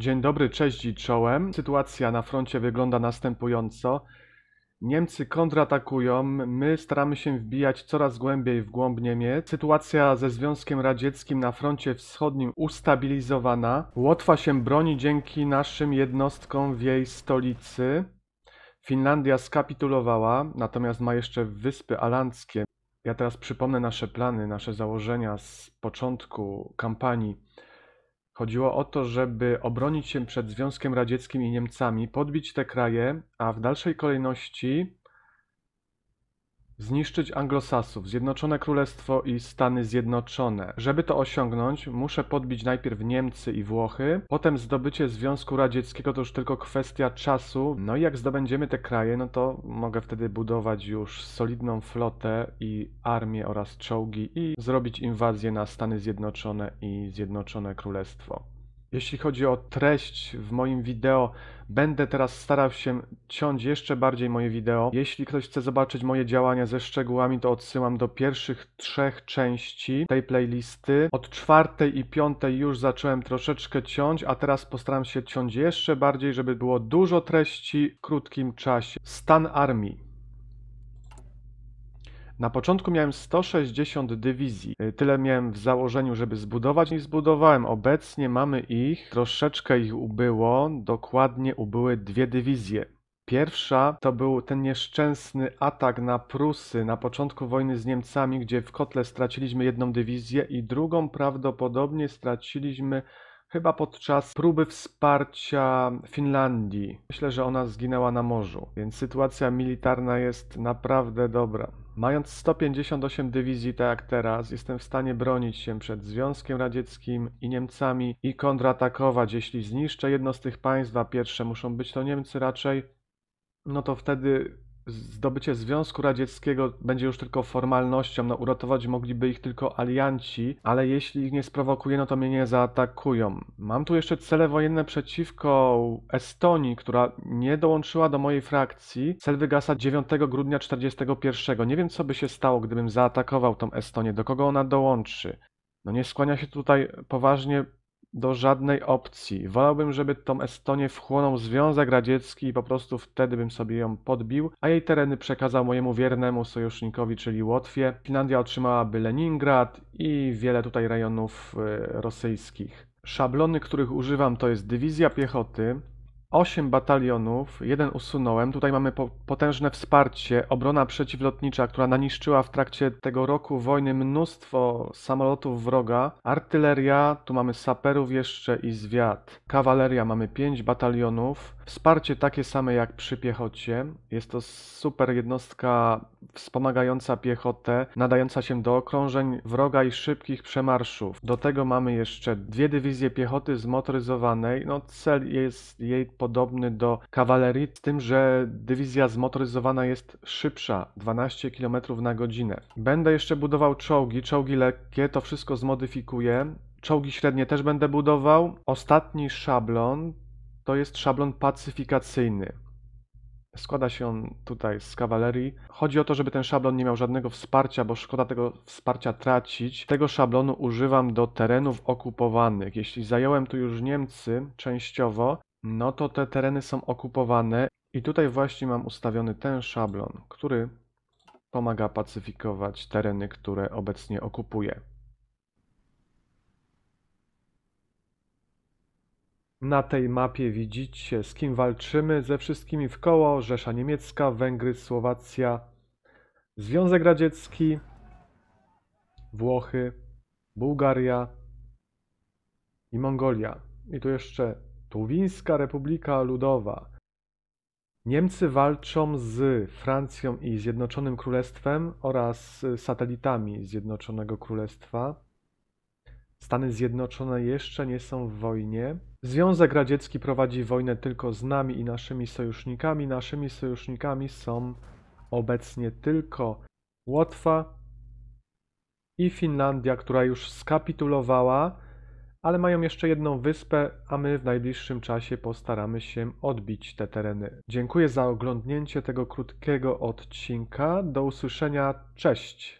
Dzień dobry, cześć i czołem. Sytuacja na froncie wygląda następująco. Niemcy kontratakują, my staramy się wbijać coraz głębiej w głąb Niemiec. Sytuacja ze Związkiem Radzieckim na froncie wschodnim ustabilizowana. Łotwa się broni dzięki naszym jednostkom w jej stolicy. Finlandia skapitulowała, natomiast ma jeszcze Wyspy Alandzkie. Ja teraz przypomnę nasze plany, nasze założenia z początku kampanii Chodziło o to, żeby obronić się przed Związkiem Radzieckim i Niemcami, podbić te kraje, a w dalszej kolejności Zniszczyć Anglosasów, Zjednoczone Królestwo i Stany Zjednoczone. Żeby to osiągnąć, muszę podbić najpierw Niemcy i Włochy, potem zdobycie Związku Radzieckiego to już tylko kwestia czasu. No i jak zdobędziemy te kraje, no to mogę wtedy budować już solidną flotę i armię oraz czołgi i zrobić inwazję na Stany Zjednoczone i Zjednoczone Królestwo. Jeśli chodzi o treść w moim wideo, będę teraz starał się ciąć jeszcze bardziej moje wideo. Jeśli ktoś chce zobaczyć moje działania ze szczegółami, to odsyłam do pierwszych trzech części tej playlisty. Od czwartej i piątej już zacząłem troszeczkę ciąć, a teraz postaram się ciąć jeszcze bardziej, żeby było dużo treści w krótkim czasie. Stan armii. Na początku miałem 160 dywizji. Y, tyle miałem w założeniu, żeby zbudować i zbudowałem. Obecnie mamy ich, troszeczkę ich ubyło, dokładnie ubyły dwie dywizje. Pierwsza to był ten nieszczęsny atak na Prusy na początku wojny z Niemcami, gdzie w kotle straciliśmy jedną dywizję i drugą prawdopodobnie straciliśmy chyba podczas próby wsparcia Finlandii. Myślę, że ona zginęła na morzu, więc sytuacja militarna jest naprawdę dobra. Mając 158 dywizji tak jak teraz, jestem w stanie bronić się przed Związkiem Radzieckim i Niemcami i kontratakować. Jeśli zniszczę jedno z tych państw, a pierwsze muszą być to Niemcy raczej, no to wtedy zdobycie Związku Radzieckiego będzie już tylko formalnością, no uratować mogliby ich tylko alianci, ale jeśli ich nie sprowokuje, no to mnie nie zaatakują. Mam tu jeszcze cele wojenne przeciwko Estonii, która nie dołączyła do mojej frakcji. Cel wygasa 9 grudnia 41. Nie wiem, co by się stało, gdybym zaatakował tą Estonię, do kogo ona dołączy. No nie skłania się tutaj poważnie do żadnej opcji. Wolałbym, żeby tą Estonię wchłonął Związek Radziecki i po prostu wtedy bym sobie ją podbił, a jej tereny przekazał mojemu wiernemu sojusznikowi, czyli Łotwie. Finlandia otrzymałaby Leningrad i wiele tutaj rejonów e, rosyjskich. Szablony, których używam, to jest dywizja piechoty, 8 batalionów, jeden usunąłem. Tutaj mamy po, potężne wsparcie, obrona przeciwlotnicza, która naniszczyła w trakcie tego roku wojny mnóstwo samolotów wroga, artyleria, tu mamy saperów jeszcze i zwiat. Kawaleria mamy 5 batalionów, wsparcie takie same jak przy piechocie. Jest to super jednostka wspomagająca piechotę, nadająca się do okrążeń wroga i szybkich przemarszów. Do tego mamy jeszcze dwie dywizje piechoty zmotoryzowanej. No cel jest jej podobny do kawalerii, z tym, że dywizja zmotoryzowana jest szybsza, 12 km na godzinę. Będę jeszcze budował czołgi, czołgi lekkie, to wszystko zmodyfikuję. Czołgi średnie też będę budował. Ostatni szablon to jest szablon pacyfikacyjny. Składa się on tutaj z kawalerii. Chodzi o to, żeby ten szablon nie miał żadnego wsparcia, bo szkoda tego wsparcia tracić. Tego szablonu używam do terenów okupowanych. Jeśli zająłem tu już Niemcy częściowo, no to te tereny są okupowane i tutaj właśnie mam ustawiony ten szablon, który pomaga pacyfikować tereny, które obecnie okupuje. Na tej mapie widzicie, z kim walczymy, ze wszystkimi w koło, Rzesza Niemiecka, Węgry, Słowacja, Związek Radziecki, Włochy, Bułgaria i Mongolia. I tu jeszcze Tuwińska Republika Ludowa. Niemcy walczą z Francją i Zjednoczonym Królestwem oraz satelitami Zjednoczonego Królestwa. Stany Zjednoczone jeszcze nie są w wojnie. Związek Radziecki prowadzi wojnę tylko z nami i naszymi sojusznikami. Naszymi sojusznikami są obecnie tylko Łotwa i Finlandia, która już skapitulowała ale mają jeszcze jedną wyspę, a my w najbliższym czasie postaramy się odbić te tereny. Dziękuję za oglądnięcie tego krótkiego odcinka. Do usłyszenia. Cześć!